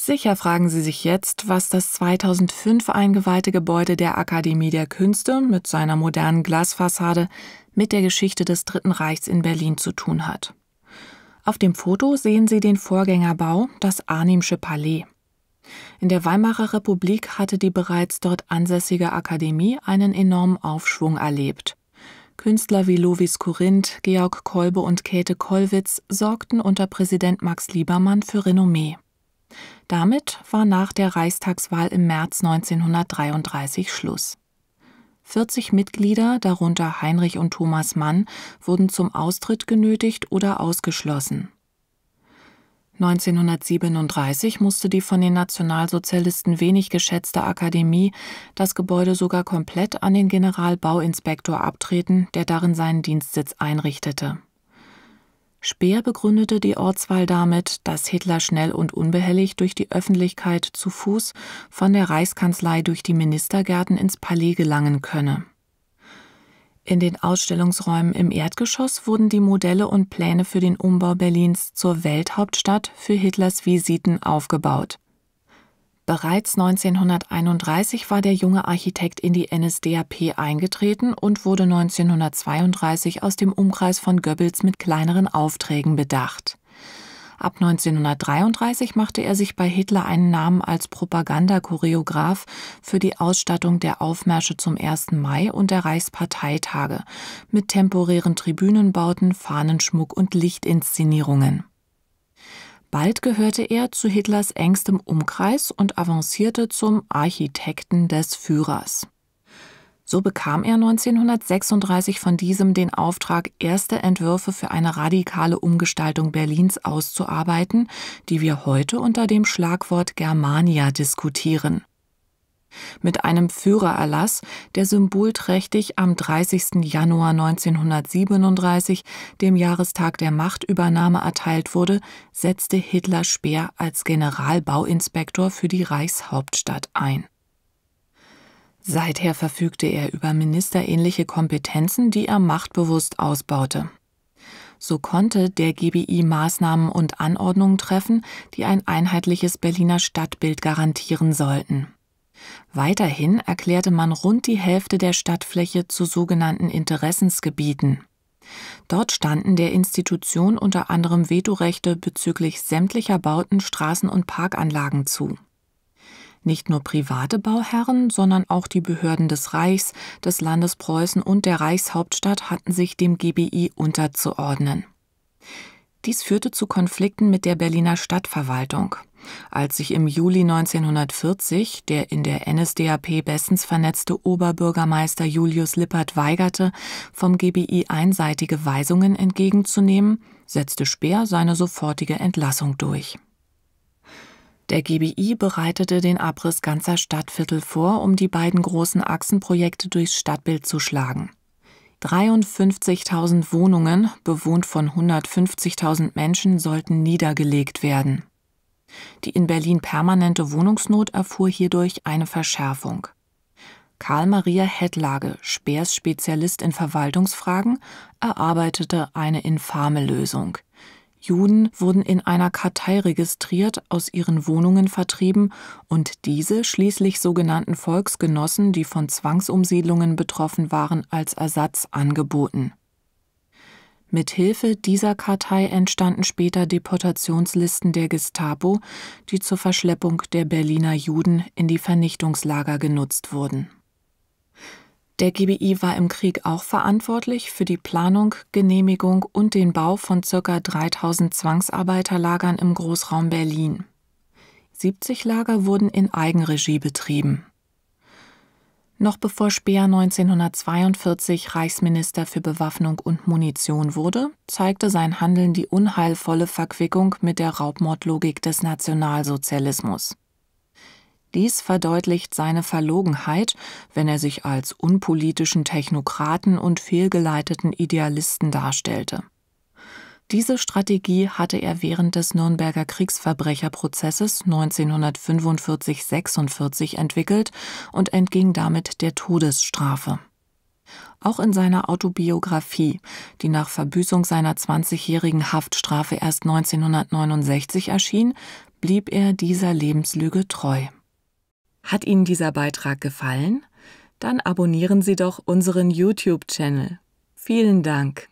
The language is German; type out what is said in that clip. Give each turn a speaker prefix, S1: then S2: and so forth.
S1: Sicher fragen Sie sich jetzt, was das 2005 eingeweihte Gebäude der Akademie der Künste mit seiner modernen Glasfassade mit der Geschichte des Dritten Reichs in Berlin zu tun hat. Auf dem Foto sehen Sie den Vorgängerbau, das Arnimsche Palais. In der Weimarer Republik hatte die bereits dort ansässige Akademie einen enormen Aufschwung erlebt. Künstler wie Lovis Korinth, Georg Kolbe und Käthe Kollwitz sorgten unter Präsident Max Liebermann für Renommee. Damit war nach der Reichstagswahl im März 1933 Schluss. 40 Mitglieder, darunter Heinrich und Thomas Mann, wurden zum Austritt genötigt oder ausgeschlossen. 1937 musste die von den Nationalsozialisten wenig geschätzte Akademie das Gebäude sogar komplett an den Generalbauinspektor abtreten, der darin seinen Dienstsitz einrichtete. Speer begründete die Ortswahl damit, dass Hitler schnell und unbehelligt durch die Öffentlichkeit zu Fuß von der Reichskanzlei durch die Ministergärten ins Palais gelangen könne. In den Ausstellungsräumen im Erdgeschoss wurden die Modelle und Pläne für den Umbau Berlins zur Welthauptstadt für Hitlers Visiten aufgebaut. Bereits 1931 war der junge Architekt in die NSDAP eingetreten und wurde 1932 aus dem Umkreis von Goebbels mit kleineren Aufträgen bedacht. Ab 1933 machte er sich bei Hitler einen Namen als Propagandachoreograf für die Ausstattung der Aufmärsche zum 1. Mai und der Reichsparteitage mit temporären Tribünenbauten, Fahnenschmuck und Lichtinszenierungen. Bald gehörte er zu Hitlers engstem Umkreis und avancierte zum Architekten des Führers. So bekam er 1936 von diesem den Auftrag, erste Entwürfe für eine radikale Umgestaltung Berlins auszuarbeiten, die wir heute unter dem Schlagwort Germania diskutieren. Mit einem Führererlass, der symbolträchtig am 30. Januar 1937, dem Jahrestag der Machtübernahme, erteilt wurde, setzte Hitler Speer als Generalbauinspektor für die Reichshauptstadt ein. Seither verfügte er über ministerähnliche Kompetenzen, die er machtbewusst ausbaute. So konnte der GBI Maßnahmen und Anordnungen treffen, die ein einheitliches Berliner Stadtbild garantieren sollten. Weiterhin erklärte man rund die Hälfte der Stadtfläche zu sogenannten Interessensgebieten. Dort standen der Institution unter anderem Vetorechte bezüglich sämtlicher Bauten, Straßen und Parkanlagen zu. Nicht nur private Bauherren, sondern auch die Behörden des Reichs, des Landes Preußen und der Reichshauptstadt hatten sich dem GBI unterzuordnen. Dies führte zu Konflikten mit der Berliner Stadtverwaltung als sich im Juli 1940 der in der NSDAP bestens vernetzte Oberbürgermeister Julius Lippert weigerte, vom GBI einseitige Weisungen entgegenzunehmen, setzte Speer seine sofortige Entlassung durch. Der GBI bereitete den Abriss ganzer Stadtviertel vor, um die beiden großen Achsenprojekte durchs Stadtbild zu schlagen. 53.000 Wohnungen, bewohnt von 150.000 Menschen, sollten niedergelegt werden. Die in Berlin permanente Wohnungsnot erfuhr hierdurch eine Verschärfung. Karl Maria Hettlage, Speers Spezialist in Verwaltungsfragen, erarbeitete eine infame Lösung. Juden wurden in einer Kartei registriert, aus ihren Wohnungen vertrieben und diese schließlich sogenannten Volksgenossen, die von Zwangsumsiedlungen betroffen waren, als Ersatz angeboten. Mithilfe dieser Kartei entstanden später Deportationslisten der Gestapo, die zur Verschleppung der Berliner Juden in die Vernichtungslager genutzt wurden. Der GBI war im Krieg auch verantwortlich für die Planung, Genehmigung und den Bau von ca. 3000 Zwangsarbeiterlagern im Großraum Berlin. 70 Lager wurden in Eigenregie betrieben. Noch bevor Speer 1942 Reichsminister für Bewaffnung und Munition wurde, zeigte sein Handeln die unheilvolle Verquickung mit der Raubmordlogik des Nationalsozialismus. Dies verdeutlicht seine Verlogenheit, wenn er sich als unpolitischen Technokraten und fehlgeleiteten Idealisten darstellte. Diese Strategie hatte er während des Nürnberger Kriegsverbrecherprozesses 1945-46 entwickelt und entging damit der Todesstrafe. Auch in seiner Autobiografie, die nach Verbüßung seiner 20-jährigen Haftstrafe erst 1969 erschien, blieb er dieser Lebenslüge treu. Hat Ihnen dieser Beitrag gefallen? Dann abonnieren Sie doch unseren YouTube-Channel. Vielen Dank.